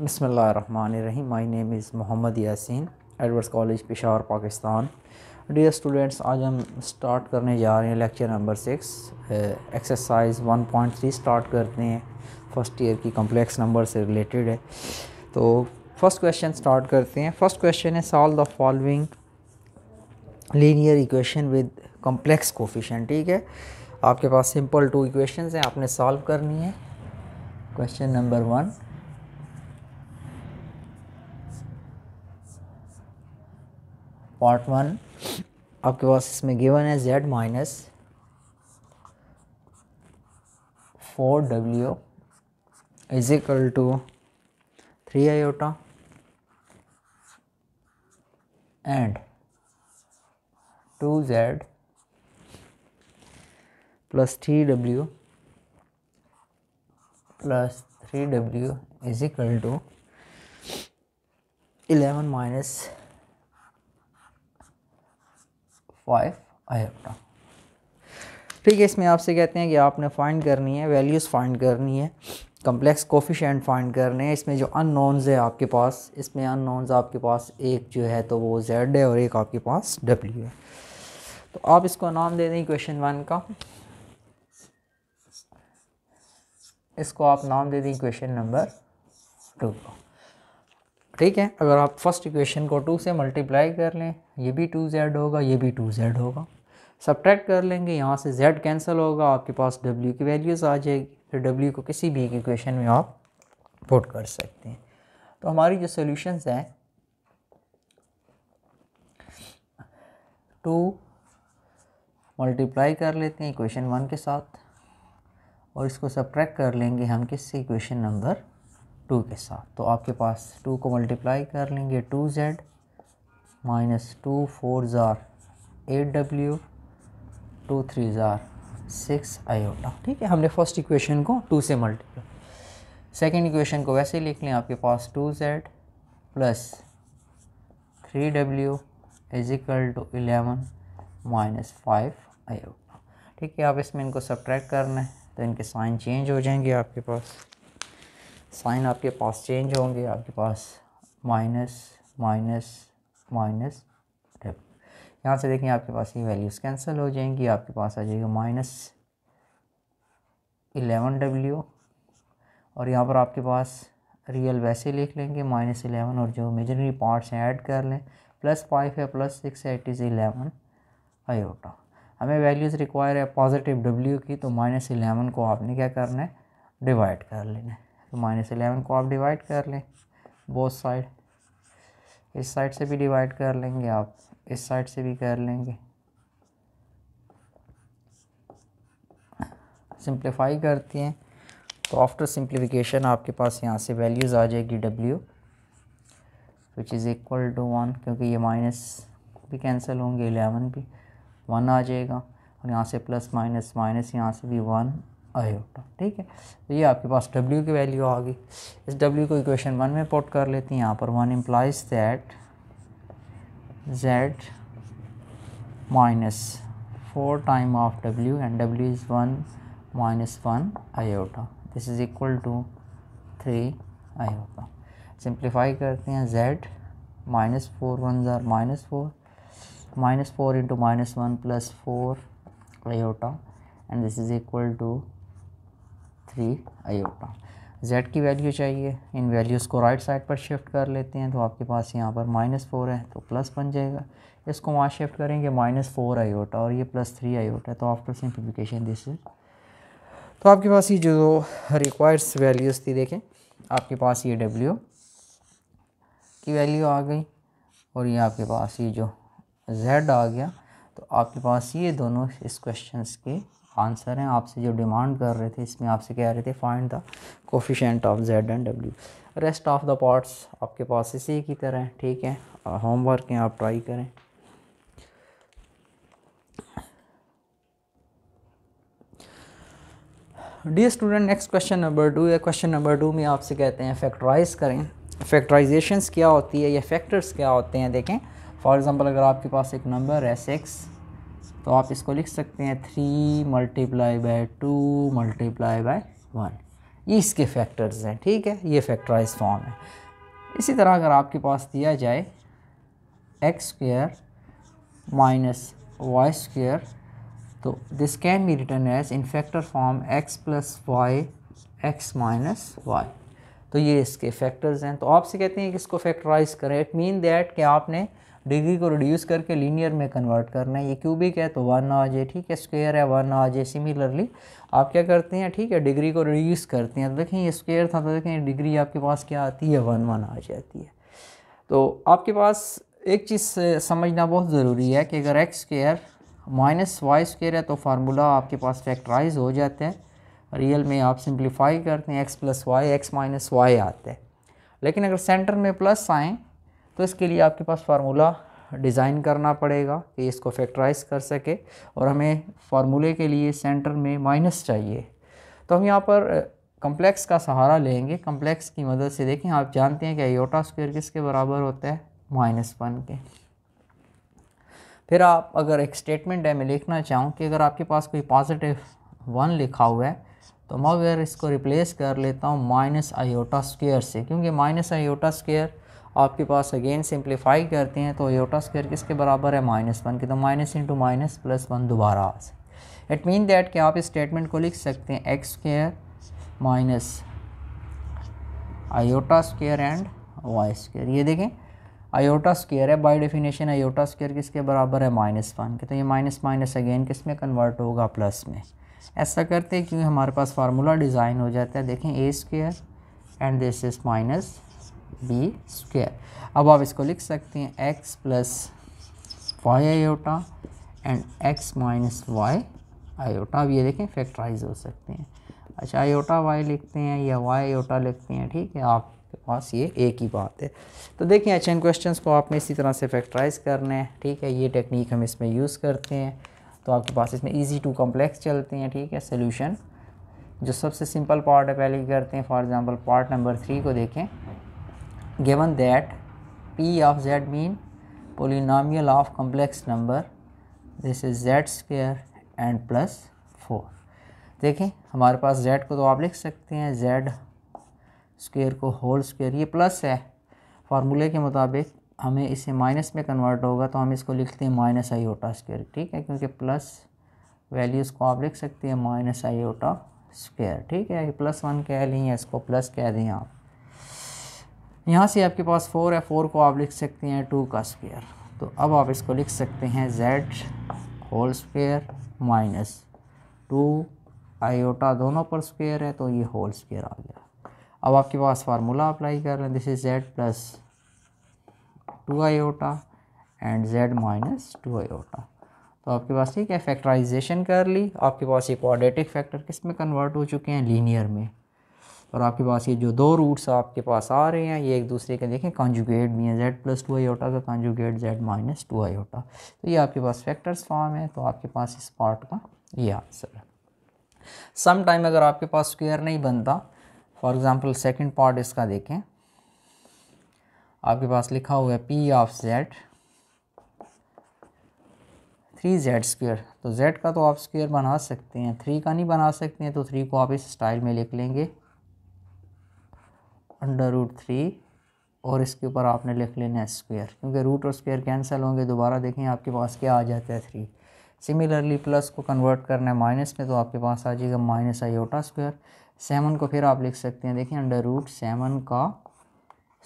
बसमीम my name is Mohammad Yasin Edwardes college Peshawar Pakistan dear students आज हम स्टार्ट करने जा रहे हैं lecture number six exercise one point three start करते हैं फर्स्ट ईयर की कम्प्लेक्स नंबर से रिलेटेड है तो फर्स्ट क्वेश्चन स्टार्ट करते हैं फर्स्ट क्वेश्चन है solve the following linear equation with complex coefficient ठीक है आपके पास सिंपल टू इक्वेशन हैं आपने सॉल्व करनी है question number one part one आपके पास इसमें गिवन है Z minus four W is equal to three iota and two Z plus three W plus three W is equal to eleven minus five iota ठीक है इसमें आपसे कहते हैं कि आपने फाइंड करनी है वैल्यूज़ फाइंड करनी है कम्प्लेक्स कोफिशेंट फाइंड करने हैं इसमें जो नॉन्स है आपके पास इसमें नॉन्स आपके पास एक जो है तो वो जेड है और एक आपके पास डब्ल्यू है तो आप इसको नाम दे दें क्वेश्चन वन का इसको आप नाम दे दें क्वेश्चन नंबर टू का ठीक है अगर आप फर्स्ट इक्वेशन को टू से मल्टीप्लाई कर लें ये भी टू जेड होगा ये भी टू जेड होगा सब्ट्रैक्ट कर लेंगे यहाँ से जेड कैंसिल होगा आपके पास डब्ल्यू की वैल्यूज़ आ जाएगी फिर डब्ल्यू को किसी भी इक्वेशन में आप पुट कर सकते हैं तो हमारी जो सॉल्यूशंस हैं टू मल्टीप्लाई कर लेते हैं इक्वेशन वन के साथ और इसको सब्ट्रैक्ट कर लेंगे हम किससे इक्वेशन नंबर टू के साथ तो आपके पास टू को मल्टीप्लाई कर लेंगे two Z minus two four ज़ार एट डब्ल्यू टू थ्री ज़ार सिक्स आयोटा ठीक है हमने फर्स्ट इक्वेशन को टू से मल्टीप्लाई सेकेंड इक्वेशन को वैसे लिख लें आपके पास two Z plus three W is equal to eleven minus five iota ठीक है आप इसमें इनको सब्ट्रैक्ट करना है तो इनके साइन चेंज हो जाएंगे आपके पास साइन आपके पास चेंज होंगे आपके पास माइनस माइनस माइनस स्टेप यहाँ से देखें आपके पास ये वैल्यूज़ कैंसिल हो जाएंगी आपके पास आ जाएगा माइनस इलेवन डब्ल्यू और यहाँ पर आपके पास रियल वैसे लिख लेंगे माइनस इलेवन और जो मेजररी पार्ट्स हैं ऐड कर लें प्लस फाइव है प्लस सिक्स है इट इज़ इलेवन आयोटा हमें वैल्यूज़ रिक्वायर है पॉजिटिव डब्ल्यू की तो माइनस एलेवन को आपने क्या करना है डिवाइड कर लेना है तो माइनस इलेवन को आप डिवाइड कर लें बोथ साइड इस साइड से भी डिवाइड कर लेंगे आप इस साइड से भी कर लेंगे सिंप्लीफाई करते हैं तो आफ्टर सिंप्लीफिकेशन आपके पास यहाँ से वैल्यूज़ आ जाएगी W which is equal to one क्योंकि ये माइनस भी कैंसिल होंगे एलेवन भी वन आ जाएगा और यहाँ से प्लस माइनस माइनस यहाँ से भी वन आयोटा ठीक है तो ये आपके पास डब्ल्यू की वैल्यू आ गई इस डब्ल्यू को इक्वेशन वन में पोट कर लेते हैं यहाँ पर one implies that Z minus four time of W and W is one minus one iota this is equal to three iota simplify करते हैं जेड माइनस फोर वन ज़ार minus four minus four into minus one plus four iota and this is equal to three iota Z की value चाहिए इन values को right side पर shift कर लेते हैं तो आपके पास यहाँ पर माइनस फोर है तो प्लस बन जाएगा इसको वहाँ शिफ्ट करेंगे माइनस फोर आयोटा और ये प्लस थ्री आयोटा तो आफ्टर सिंप्लीफिकेशन दिस इज तो आपके पास ये जो रिक्वायर्स वैल्यूज़ थी देखें आपके पास ये डब्ल्यू की वैल्यू आ गई और ये आपके पास ये जो जेड आ गया तो आपके पास ये दोनों इस क्वेश्चन के आंसर हैं आपसे जो डिमांड कर रहे थे इसमें आपसे कह रहे थे find the coefficient of Z and W rest of the parts आपके पास इसी की तरह हैं ठीक है होमवर्क हैं आप ट्राई करें the student next question number two या क्वेश्चन नंबर टू में आपसे कहते हैं फैक्टराइज करें फैक्टराइजेशन क्या होती है या फैक्टर्स क्या होते हैं देखें फॉर एग्ज़ाम्पल अगर आपके पास एक नंबर है सिक्स तो आप इसको लिख सकते हैं three multiply by two multiply by one ये इसके फैक्टर्स हैं ठीक है ये फैक्टराइज फॉर्म है इसी तरह अगर आपके पास दिया जाए X square minus Y square तो this can be written as in factor form X plus Y X minus Y तो ये इसके फैक्टर्स हैं तो आपसे कहते हैं कि इसको फैक्टराइज करें इट मीन दैट कि आपने डिग्री को रिड्यूस करके लीनियर में कन्वर्ट करना है ये क्यूबिक है तो वन आ जाए ठीक है स्क्वेयर है वन आ जाए सिमिलरली आप क्या करते हैं ठीक है डिग्री को रिड्यूस करते हैं तो देखें ये स्क्वेयर था तो देखें डिग्री आपके पास क्या आती है वन वन आ जाती है तो आपके पास एक चीज़ समझना बहुत ज़रूरी है कि अगर X square minus Y square है तो फार्मूला आपके पास फैक्टराइज हो जाता है रियल में आप सिंप्लीफाई करते हैं X plus Y X minus Y आता है लेकिन अगर सेंटर में प्लस आएँ तो इसके लिए आपके पास फार्मूला डिज़ाइन करना पड़ेगा कि इसको फैक्टराइज कर सके और हमें फार्मूले के लिए सेंटर में माइनस चाहिए तो हम यहाँ पर कम्प्लेक्स का सहारा लेंगे कम्प्लेक्स की मदद से देखें आप जानते हैं कि आयोटा स्क्वेयर किसके बराबर होता है माइनस वन के फिर आप अगर एक स्टेटमेंट है मैं लिखना चाहूँ कि अगर आपके पास कोई पॉजिटिव वन लिखा हुआ है तो मैं अगर इसको रिप्लेस कर लेता हूँ माइनस आयोटा स्क्वेयर से क्योंकि माइनस आयोटा स्क्वेयर आपके पास अगेन सिंप्लीफाई करते हैं तो एटा स्क्वेयर किसके बराबर है माइनस वन के तो minus into minus plus one दोबारा आ सकते इट मीन दैट कि आप इस स्टेटमेंट को लिख सकते हैं X square minus iota square and Y square ये देखें आयोटा स्क्वेयर है बाय डेफिनेशन आयोटा स्क्वेयर किसके बराबर है माइनस वन के तो ये माइनस माइनस अगेन किस में कन्वर्ट होगा प्लस में ऐसा करते हैं क्योंकि हमारे पास फार्मूला डिज़ाइन हो जाता है देखें ए square and this is minus B square अब आप इसको लिख सकते हैं X plus Y iota and X minus Y iota अब ये देखें फैक्टराइज हो सकते हैं अच्छा आयोटा वाई लिखते हैं या वाई आयोटा लिखते हैं ठीक है आपके पास ये एक ही बात है तो देखें अच्छा इन क्वेश्चन को आपने इसी तरह से फैक्टराइज करना है ठीक है ये टेक्निक हम इसमें यूज़ करते हैं तो आपके पास इसमें ईजी टू कॉम्प्लेक्स चलते हैं ठीक है सोल्यूशन जो सबसे सिंपल पार्ट है पहले करते हैं for example part number three को देखें given that p of z mean polynomial of complex number this is z square and plus 4 देखें हमारे पास z को तो आप लिख सकते हैं z स्क्वेयर को होल स्क्वेयर ये प्लस है फार्मूले के मुताबिक हमें इसे माइनस में कन्वर्ट होगा तो हम इसको लिखते हैं माइनस आई ओटा स्क्वेयर ठीक है क्योंकि प्लस वैल्यूज़ को आप लिख सकते हैं माइनस आई ओटा स्क्वेयर ठीक है ये प्लस वन कह लें या इसको प्लस कह दें आप यहाँ से आपके पास फोर है फोर को आप लिख सकते हैं टू का स्क्वेयर तो अब आप इसको लिख सकते हैं z whole square minus two iota दोनों पर स्क्वेयर है तो ये होल स्क्वेयर आ गया अब आपके पास फार्मूला अप्लाई कर रहे हैं this is z plus two iota and z minus two iota तो आपके पास ठीक है फैक्टराइजेशन कर ली आपके पास ये क्वाड्रेटिक फैक्टर किस में कन्वर्ट हो चुके हैं लीनियर में और आपके पास ये जो दो रूट्स आपके पास आ रहे हैं ये एक दूसरे के देखें कॉन्जुगेट भी हैं जेड प्लस टू ओटा का conjugate z minus two iota तो ये आपके पास फैक्टर्स फॉर्म है तो आपके पास इस पार्ट का ये आंसर है सम टाइम अगर आपके पास स्क्वेयर नहीं बनता फॉर एग्ज़ाम्पल सेकेंड पार्ट इसका देखें आपके पास लिखा हुआ है p of z three z square तो जेड का तो आप स्क्वेयर बना सकते हैं थ्री का नहीं बना सकते हैं तो थ्री को आप इस स्टाइल में लिख लेंगे अंडर रूट थ्री और इसके ऊपर आपने लिख लेना है स्क्वेयर क्योंकि रूट और स्क्वेयर कैंसिल होंगे दोबारा देखें आपके पास क्या आ जाता है थ्री सिमिलरली प्लस को कन्वर्ट करना है माइनस में तो आपके पास आ जाएगा माइनस आईओटा स्क्वेयर सेवन को फिर आप लिख सकते हैं देखिए अंडर रूट सेवन का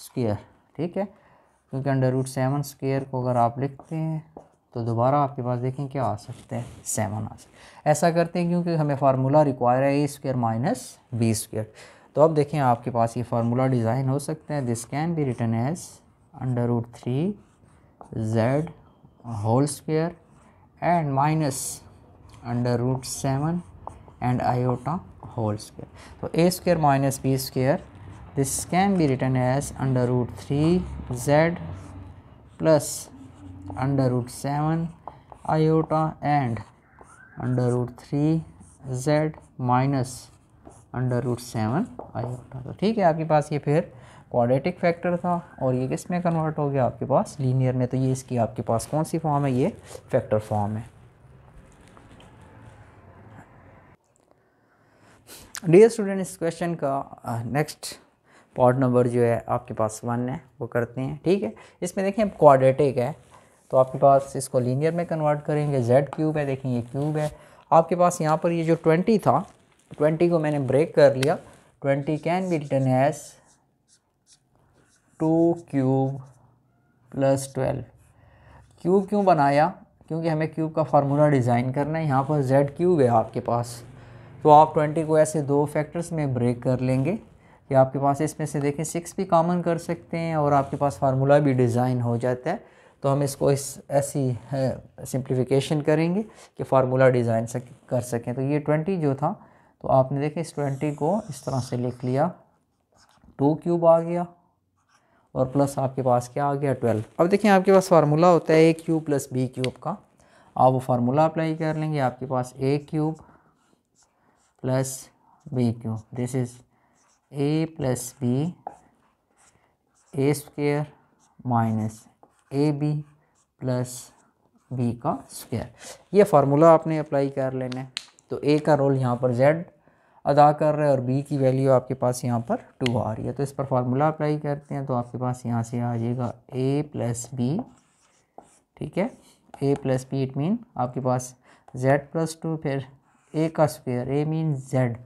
स्क्वेयर ठीक है क्योंकि अंडर रूट सेवन स्क्वेयर को अगर आप लिखते हैं तो दोबारा आपके पास देखें क्या आ सकते हैं सेवन आ सकते ऐसा करते हैं क्योंकि हमें फार्मूला रिक्वायर है a square minus B square तो अब देखें आपके पास ये फार्मूला डिज़ाइन हो सकते हैं this can be written as under root three z whole square and minus under root seven and iota whole square तो a square minus B square this can be written as under root three z plus under root seven iota and under root three z minus under root seven i होता तो ठीक है आपके पास ये फिर quadratic factor था और ये किस में कन्वर्ट हो गया आपके पास लीनियर में तो ये इसकी आपके पास कौन सी फॉर्म है ये फैक्टर फॉर्म है डियर स्टूडेंट इस क्वेश्चन का नेक्स्ट पार्ट नंबर जो है आपके पास वन है वो करते हैं ठीक है इसमें देखें क्वाड्रेटिक है तो आपके पास इसको लीनियर में कन्वर्ट करेंगे जेड क्यूब है देखें ये क्यूब है आपके पास यहाँ पर ये जो ट्वेंटी था ट्वेंटी को मैंने ब्रेक कर लिया twenty can be written has two cube plus twelve cube क्यों बनाया क्योंकि हमें क्यूब का फार्मूला डिज़ाइन करना है यहाँ पर जेड क्यूब है आपके पास तो आप ट्वेंटी को ऐसे दो फैक्टर्स में ब्रेक कर लेंगे कि आपके पास इसमें से देखें सिक्स भी कॉमन कर सकते हैं और आपके पास फार्मूला भी डिज़ाइन हो जाता है तो हम इसको इस ऐसी सिंप्लीफिकेशन करेंगे कि फार्मूला डिज़ाइन सक, कर सकें तो ये ट्वेंटी जो था तो आपने देखा इस ट्वेंटी को इस तरह से लिख लिया टू क्यूब आ गया और प्लस आपके पास क्या आ गया ट्वेल्व अब देखिए आपके पास फार्मूला होता है a cube plus b cube का आप वो फार्मूला अप्लाई कर लेंगे आपके पास a cube plus b cube this is a plus b a square minus a b plus b का स्क्वायर ये फार्मूला आपने अप्लाई कर लेना है तो ए का रोल यहाँ पर जेड अदा कर रहा है और बी की वैल्यू आपके पास यहाँ पर टू आ रही है तो इस पर फार्मूला अप्लाई करते हैं तो आपके पास यहाँ से आ जाएगा ए प्लस बी ठीक है a plus b it mean आपके पास जेड प्लस टू फिर ए का स्क्वेयर ए मीन जेड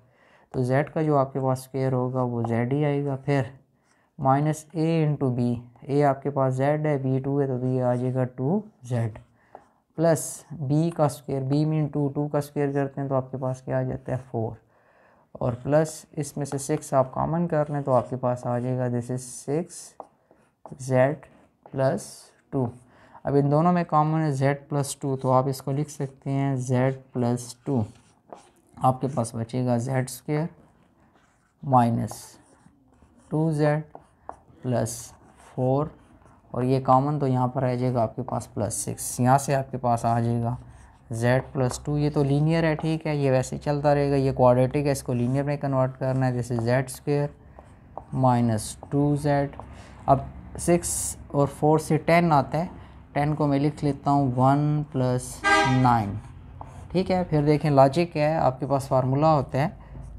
तो जेड का जो आपके पास स्क्वेयर होगा वो जेड ही आएगा फिर minus a into b a आपके पास जेड है बी टू है तो बी आ जाएगा टू जेड प्लस बी का square b mean two two का स्क्वेयर करते हैं तो आपके पास क्या आ जाता है फोर और प्लस इसमें से सिक्स आप कॉमन कर लें तो आपके पास आ जाएगा this is six z plus two अब इन दोनों में कॉमन है जेड प्लस टू तो आप इसको लिख सकते हैं जेड प्लस टू आपके पास बचेगा z square minus two Z plus four और ये कॉमन तो यहाँ पर रह जाएगा आपके पास प्लस सिक्स यहाँ से आपके पास आ जाएगा z प्लस टू ये तो लीनियर है ठीक है ये वैसे चलता रहेगा ये क्वाड्रेटिक है इसको लीनियर में कन्वर्ट करना है this is z square minus two z अब सिक्स और फोर से टेन आता है टेन को मैं लिख लेता हूँ वन प्लस नाइन ठीक है फिर देखें लॉजिक है आपके पास फार्मूला होता है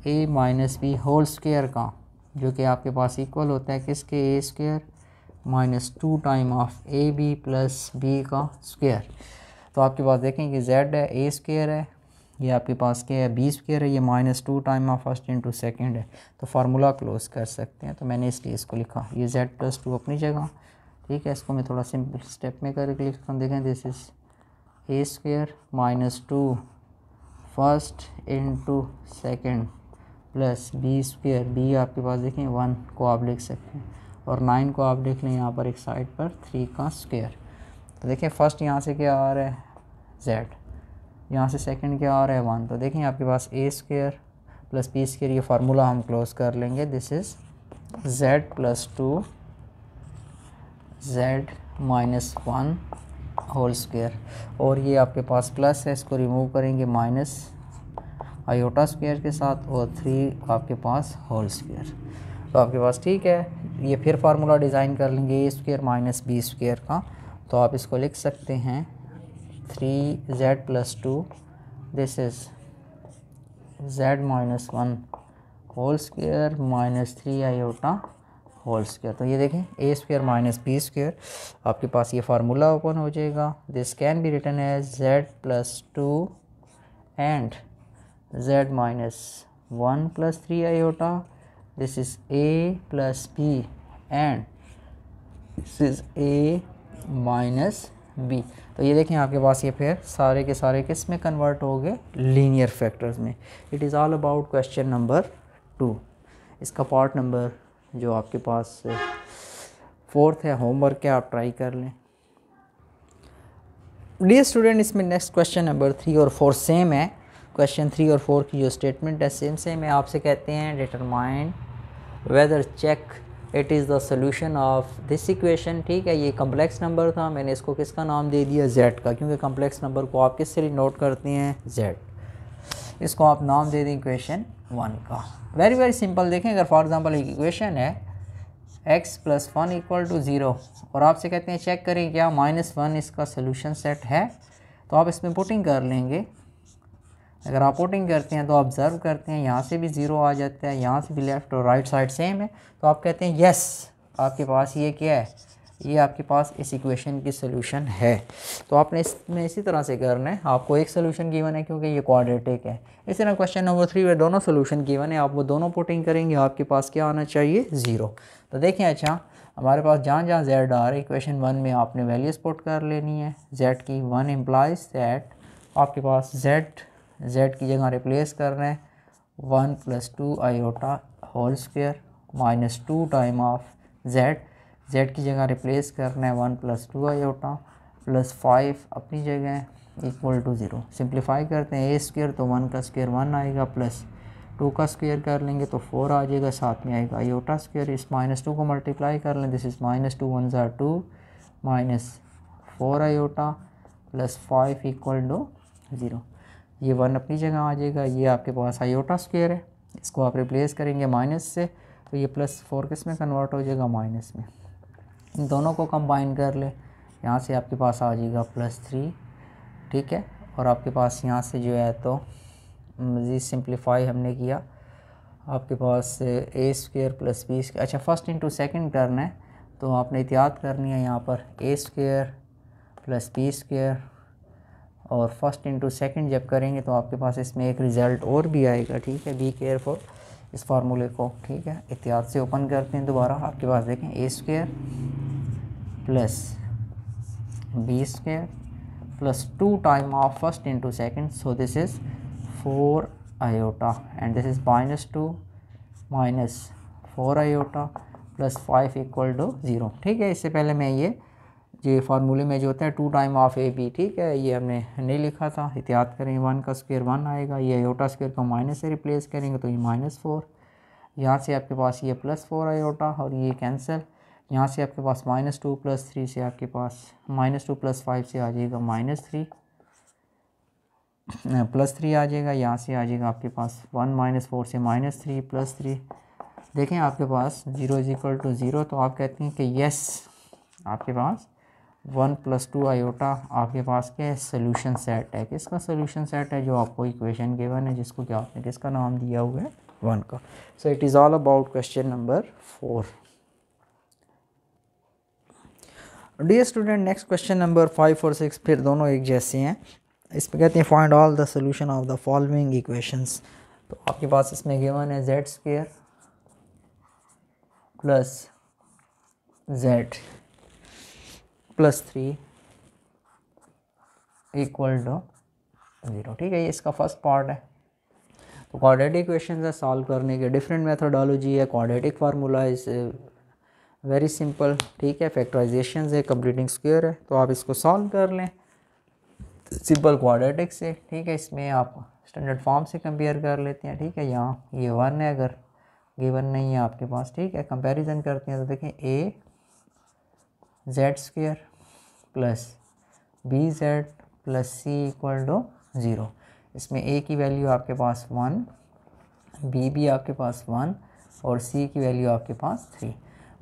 a minus b whole square का जो कि आपके पास इक्वल होता है किसके a square minus two time of a b plus b का स्क्वेयर तो आपके पास देखें कि जेड है ए स्केयर है ये आपके पास क्या है बी स्केयर है ये minus two time of first into second है तो फार्मूला क्लोज कर सकते हैं तो मैंने इसलिए इसको लिखा ये जेड प्लस टू अपनी जगह ठीक है इसको मैं थोड़ा सिंपल स्टेप में करके लिखता हूँ देखें this is a square minus two first into second plus b square b आपके पास देखें वन को आप लिख सकते हैं और नाइन को आप देख लें यहाँ पर एक साइड पर थ्री का स्क्वेयर तो देखें फर्स्ट यहाँ से क्या आ रहा है जेड यहाँ से सेकंड क्या आ रहा है वन तो देखें आपके पास a square plus p square ये फार्मूला हम क्लोज कर लेंगे this is z plus two Z minus one whole square और ये आपके पास प्लस है इसको रिमूव करेंगे माइनस आयोटा स्क्वेयर के साथ और थ्री आपके पास होल स्क्र तो आपके पास ठीक है ये फिर फार्मूला डिज़ाइन कर लेंगे a square minus b square का तो आप इसको लिख सकते हैं three z plus two this is z minus one whole square minus three iota whole square तो ये देखें ए स्क्र माइनस बी स्क्र आपके पास ये फार्मूला ओपन हो जाएगा दिस कैन बी रिटर्न है z plus two and z minus one plus three iota this is a plus b and this is a minus b तो ये देखें आपके पास ये फिर सारे के सारे किस में कन्वर्ट हो गए लीनियर फैक्टर्स में it is all about question number two इसका पार्ट नंबर जो आपके पास फोर्थ है होमवर्क है आप ट्राई कर लें डी स्टूडेंट इसमें नेक्स्ट क्वेश्चन नंबर थ्री और फोर सेम है क्वेश्चन थ्री और फोर की जो स्टेटमेंट है सेम सेम है आपसे कहते हैं determine whether check it is the solution of this equation ठीक है ये कम्प्लेक्स नंबर था मैंने इसको किसका नाम दे दिया जेड का क्योंकि कम्प्लेक्स नंबर को आप किससे नोट करते हैं जेड इसको आप नाम दे दें इक्वेशन वन का वेरी वेरी सिंपल देखें अगर फॉर एग्ज़ाम्पल एक इक्वेशन है x plus one equal to zero और आपसे कहते हैं चेक करें क्या माइनस वन इसका सोल्यूशन सेट है तो आप इसमें पुटिंग कर लेंगे अगर अपोटिंग करते हैं तो ऑब्ज़र्व करते हैं यहाँ से भी ज़ीरो आ जाता है यहाँ से भी लेफ़्ट और राइट साइड सेम है तो आप कहते हैं यस आपके पास ये क्या है ये आपके पास इस इक्वेशन की सोल्यूशन है तो आपने इसमें इसी तरह से करना है आपको एक सोल्यूशन गिवन है क्योंकि ये क्वाड्रेटिक है इसी तरह क्वेश्चन नंबर थ्री में दोनों सोल्यूशन गिवन है आप वो दोनों पुटिंग करेंगे आपके पास क्या आना चाहिए ज़ीरो तो देखें अच्छा हमारे पास जहाँ जहाँ जेड आ रहा है इक्वेशन वन में आपने वैल्यूज पुट कर लेनी है जेड की वन एम्प्लाइज दैट आपके पास जेड z की जगह रिप्लेस कर रहे हैं one plus two iota whole square minus two time of z z की जगह रिप्लेस कर रहे हैं one plus two iota plus five अपनी जगह इक्वल टू ज़ीरो सिंप्लीफाई करते हैं ए स्क्वेयर तो वन का स्क्वेयर वन आएगा प्लस टू का स्क्वेयर कर लेंगे तो फोर आ जाएगा साथ में आएगा आयोटा स्क्वेयर इस माइनस टू को मल्टीप्लाई कर लें this is minus to one ज़ार two minus four iota plus five equal to zero ये वन अपनी जगह आ जाएगा ये आपके पास आयोटा स्क्वेयर है इसको आप रिप्लेस करेंगे माइनस से तो ये प्लस फोर किस में कन्वर्ट हो जाएगा माइनस में इन दोनों को कंबाइन कर ले यहाँ से आपके पास आ जाएगा प्लस थ्री ठीक है और आपके पास यहाँ से जो है तो मज़ीद सिंप्लीफाई हमने किया आपके पास a square plus b square अच्छा फर्स्ट इंटू सेकेंड करना है तो आपने एहतियात करनी है यहाँ पर a square plus b square और फर्स्ट इंटू सेकेंड जब करेंगे तो आपके पास इसमें एक रिज़ल्ट और भी आएगा ठीक है बी केयरफुल इस फार्मूले को ठीक है एहतियात से ओपन करते हैं दोबारा आपके पास देखें a square plus b square plus two time of first into second so this is four iota and this is minus two minus four iota plus five equal to zero ठीक है इससे पहले मैं ये ये फार्मूले में जो होता है two time of a b ठीक है ये हमने नहीं लिखा था एहतियात करें वन का स्क्वेयर वन आएगा ये आयोटा स्क्वेयर को माइनस से रिप्लेस करेंगे तो ये माइनस फोर यहाँ से आपके पास ये प्लस फोर आयोटा और ये कैंसिल यहाँ से आपके पास माइनस टू प्लस थ्री से आपके पास माइनस टू प्लस फाइव से आ जाएगा माइनस थ्री प्लस थ्री आ जाएगा यहाँ से आ जाएगा आपके पास वन माइनस फोर से माइनस थ्री प्लस थ्री देखें आपके पास zero is equal to zero तो आप कहते हैं कि येस आपके पास वन प्लस टू आयोटा आपके पास क्या है सोल्यूशन सेट है किसका सोल्यूशन सेट है जो आपको इक्वेशन गिवन है जिसको क्या आपने किसका नाम दिया हुआ है वन का so it is all about question number four dear student next question number five और सिक्स फिर दोनों एक जैसे हैं इसमें कहते हैं find all the solution of the following equations तो आपके पास इसमें गिवन है z square plus z plus three equal to zero ठीक है ये इसका फर्स्ट पार्ट है तो क्वाड्रेटिक इक्वेशन है सॉल्व करने के डिफरेंट मेथोडोलॉजी है quadratic formula is very simple ठीक है फैक्टराइजेशन है कंप्लीटिंग स्क्वेयर है तो आप इसको सॉल्व कर लें सिंपल क्वाड्रेटिक से ठीक है इसमें आप स्टैंडर्ड फॉर्म से कंपेयर कर लेते हैं ठीक है यहाँ ये वन है अगर गिवन नहीं है आपके पास ठीक है कंपैरिजन करते हैं तो देखें a z square plus b z plus c equal to zero इसमें ए की वैल्यू आपके पास वन बी भी आपके पास वन और सी की वैल्यू आपके पास थ्री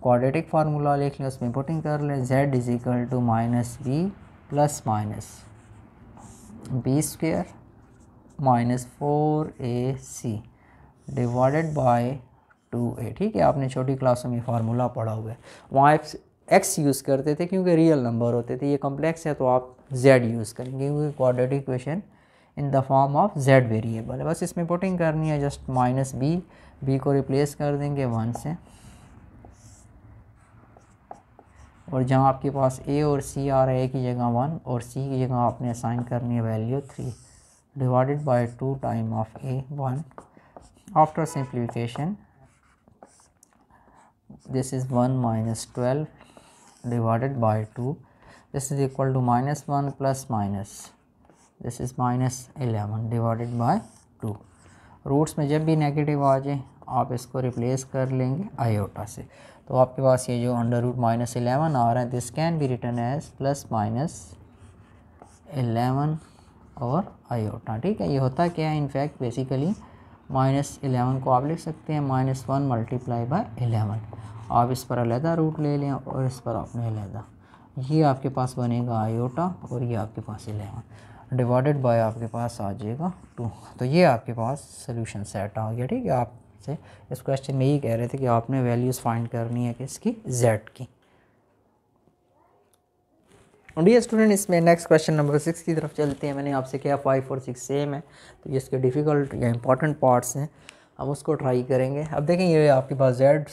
क्वाड्रेटिक फार्मूला लिख लें उसमें पुटिंग कर लें z is equal to minus b plus minus B square minus four a c divided by two a ठीक है आपने छोटी क्लासों में फार्मूला पढ़ा हुआ है वहाँ एक्स यूज़ करते थे क्योंकि रियल नंबर होते थे ये कॉम्प्लेक्स है तो आप जेड यूज़ करेंगे क्योंकि quadratic equation in the form of z variable है बस इसमें पुटिंग करनी है जस्ट माइनस बी बी को रिप्लेस कर देंगे वन से और जहाँ आपके पास ए और सी आ रहा है ए की जगह वन और सी की जगह आपने असाइन करनी है value three divided by two time of a one after simplification this is one minus twelve divided by 2 this is equal to minus 1 plus minus this is minus 11 divided by 2 roots में जब भी negative आ जाए आप इसको replace कर लेंगे iota से तो आपके पास ये जो अंडर रूट माइनस एलेवन आ रहा है this can be written as plus minus eleven और आयोटा ठीक है ये होता क्या है इनफैक्ट बेसिकली माइनस एलेवन को आप लिख सकते हैं minus one multiply by eleven आप इस पर अलहदा रूट ले लें और इस पर आपने अलहदा ये आपके पास बनेगा आयोटा और ये आपके पास एलेवन डिवाइडेड बाय आपके पास आ जाएगा टू तो ये आपके पास सोल्यूशन सेट आ गया ठीक है आपसे इस क्वेश्चन में यही कह रहे थे कि आपने वैल्यूज़ फाइंड करनी है किसकी जेड की और स्टूडेंट इसमें नेक्स्ट क्वेश्चन नंबर सिक्स की तरफ चलते हैं मैंने आपसे क्या फाइव फोर सिक्स सेम है तो ये इसके डिफ़िकल्ट या इंपॉर्टेंट पार्ट्स हैं हम उसको ट्राई करेंगे अब देखें ये आपके पास z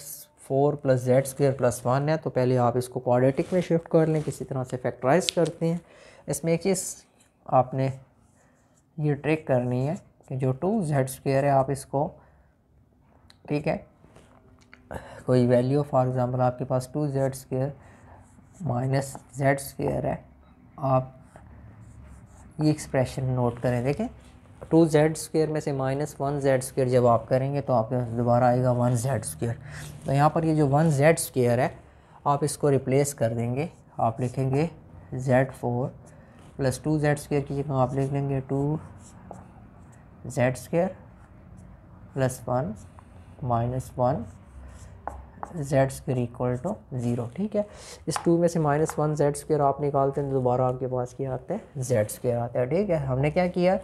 four plus z square plus one है तो पहले आप इसको क्वाड्रेटिक में शिफ्ट कर लें किसी तरह से फैक्टराइज करते हैं इसमें एक चीज़ आपने ये ट्रिक करनी है कि जो टू जेड स्क्वेयर है आप इसको ठीक है कोई वैल्यू फॉर एग्ज़ाम्पल आपके पास two z square minus z square है आप ये एक्सप्रेशन नोट करें देखें टू जेड स्क्वेयर में से माइनस वन जेड स्क्वेयर जब आप करेंगे तो आपके पास दोबारा आएगा वन जेड स्क्वेयर तो यहाँ पर ये जो वन जेड स्क्वेयर है आप इसको रिप्लेस कर देंगे आप लिखेंगे z four plus two z square की जगह आप लिख लेंगे two z square plus one minus one z square equal to zero ठीक है इस टू में से माइनस वन जेड स्क्र आप निकालते हैं तो दोबारा आपके पास क्या आता है जेड स्क्र आता है ठीक है हमने क्या किया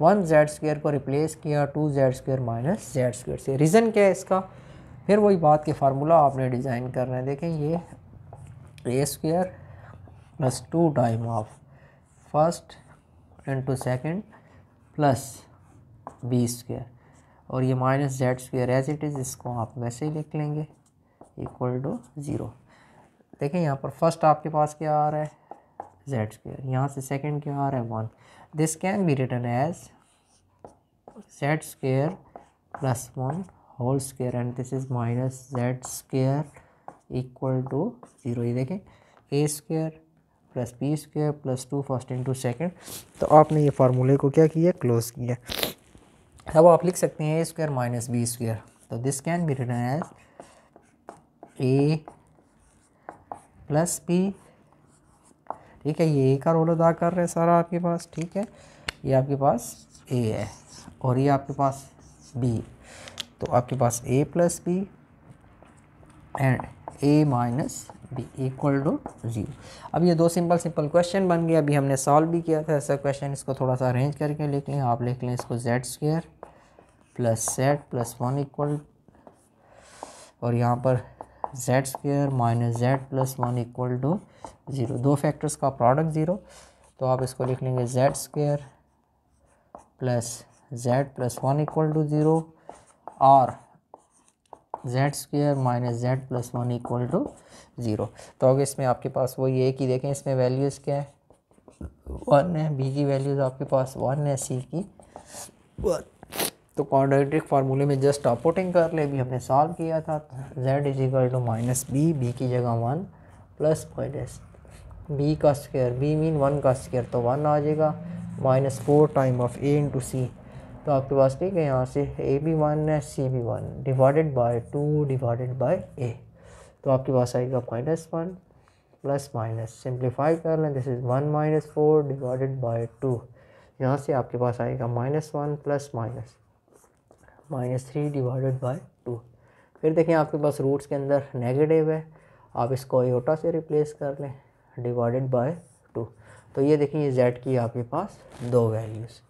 वन जेड स्क्र को रिप्लेस किया two z square minus z square से रीज़न क्या है इसका फिर वही बात के फार्मूला आपने डिज़ाइन कर रहे हैं देखें ये a square plus two time of first into second plus b square और ये minus z square as it is इसको आप वैसे ही लिख लेंगे इक्वल टू ज़ीरो देखें यहाँ पर फर्स्ट आपके पास क्या आ रहा है जेड स्क्र यहाँ से सेकेंड क्या आ रहा है one this can be written as z square plus one whole square and this is minus z square equal to zero ये देखें ए square plus b square plus two first into second तो आपने ये फार्मूले को क्या किया क्लोज़ किया अब आप लिख सकते हैं a square minus b square तो this can be written as a plus b ठीक है ये ए का रोल अदा कर रहे हैं सारा आपके पास ठीक है ये आपके पास ए है और ये आपके पास बी तो आपके पास a plus b and a minus b equal to zero अब ये दो सिंपल सिंपल क्वेश्चन बन गए अभी हमने सॉल्व भी किया था ऐसा क्वेश्चन इसको थोड़ा सा अरेंज करके लिख लें आप लिख लें इसको z square plus z plus one equal और यहाँ पर z square minus z plus one equal to zero दो फैक्टर्स का प्रोडक्ट ज़ीरो तो आप इसको लिख लेंगे z square plus z plus one equal to zero और z square minus z plus one equal to zero तो अगर इसमें आपके पास वही ये कि देखें इसमें वैल्यूज़ क्या है वन है बी की वैल्यूज़ आपके पास वन है सी की वन तो क्वाड्रेटिक फार्मूले में जस्ट अपोटिंग कर ले भी हमने सॉल्व किया था z is equal to minus b b की जगह वन प्लस माइनस बी का स्क्वायर बी मीन वन का स्क्वायर तो वन आ जाएगा minus four time of a into c तो आपके पास ठीक है यहाँ से ए भी वन है सी भी one divided by two divided by a तो आपके पास आएगा minus one plus minus simplify कर लें this is one minus four divided by two यहाँ से आपके पास आएगा minus one plus minus minus three divided by two फिर देखें आपके पास रूट्स के अंदर नेगेटिव है आप इसको एटा से रिप्लेस कर लें डिवाइडेड बाय टू तो ये देखें ये जेड की आपके पास दो वैल्यूज़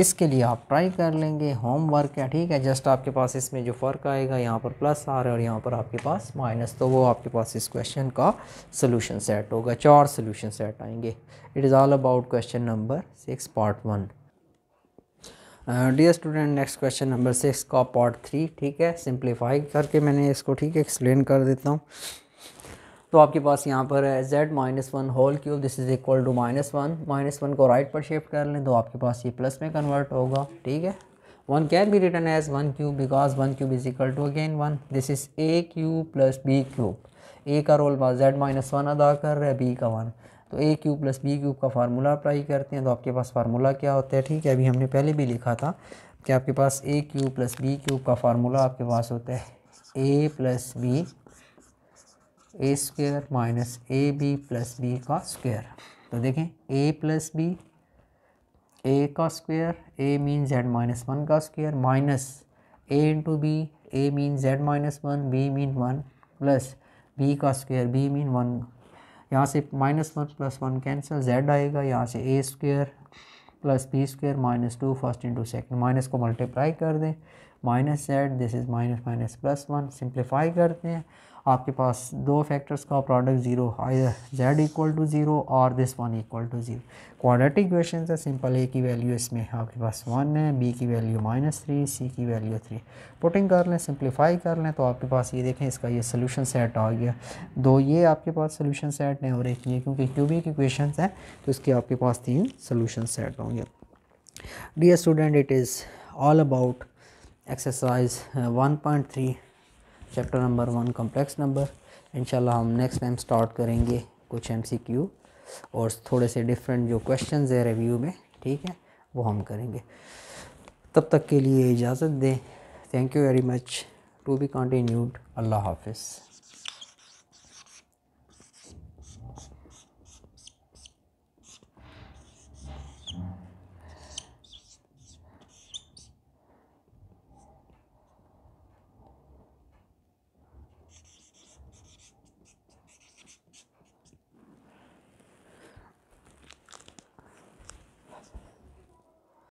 इसके लिए आप ट्राई कर लेंगे होमवर्क है ठीक है जस्ट आपके पास इसमें जो फ़र्क आएगा यहाँ पर प्लस आ रहा है और यहाँ पर आपके पास माइनस तो वो आपके पास इस क्वेश्चन का सोल्यूशन सेट होगा चार सोल्यूशन सेट आएंगे it is all about question number six part one dear student next question number six का पार्ट थ्री ठीक है सिंप्लीफाई करके मैंने इसको ठीक है एक्सप्लेन कर देता हूँ तो आपके पास यहाँ पर है Z minus one whole cube this is equal to minus one minus one को राइट पर शिफ्ट कर लें तो आपके पास ये प्लस में कन्वर्ट होगा ठीक है one can be written as one cube because one cube is equal to again one this is a cube plus b cube a का रोल जेड माइनस वन अदा कर रहा है बी का वन तो a cube plus b cube का formula apply करते हैं तो आपके पास फार्मूला क्या होता है ठीक है अभी हमने पहले भी लिखा था कि आपके पास a cube plus b cube का फार्मूला आपके पास होता है a plus b a square minus a b plus b का स्क्वेयर तो देखें ए प्लस बी ए का square a mean z minus one का square minus a into b a mean z minus one b mean one plus b का square b mean one यहाँ से minus one plus one cancel Z आएगा यहाँ से a square plus b square minus two first into second minus को multiply कर दें minus z this is minus minus plus one simplify करते हैं आपके पास दो फैक्टर्स का product zero z equal to zero और this one equal to zero quadratic equation है सिंपल ए की वैल्यू इसमें आपके पास वन है बी की वैल्यू माइनस थ्री सी की वैल्यू थ्री पुटिंग कर लें सिंप्लीफाई कर लें तो आपके पास ये देखें इसका ये सोल्यूशन सेट आ गया दो ये आपके पास सोल्यूशन सेट हैं और एक ये क्योंकि क्यूबिक इक्वेशन हैं तो इसके आपके पास तीन सोल्यूशन सेट होंगे student it is all about exercise one point three chapter number one complex number इन हम नेक्स्ट टाइम स्टार्ट करेंगे कुछ एम सी क्यू और थोड़े से डिफरेंट जो क्वेश्चन है रिव्यू में ठीक है वो हम करेंगे तब तक के लिए इजाज़त दें thank you very much to be continued अल्लाह हाफिज़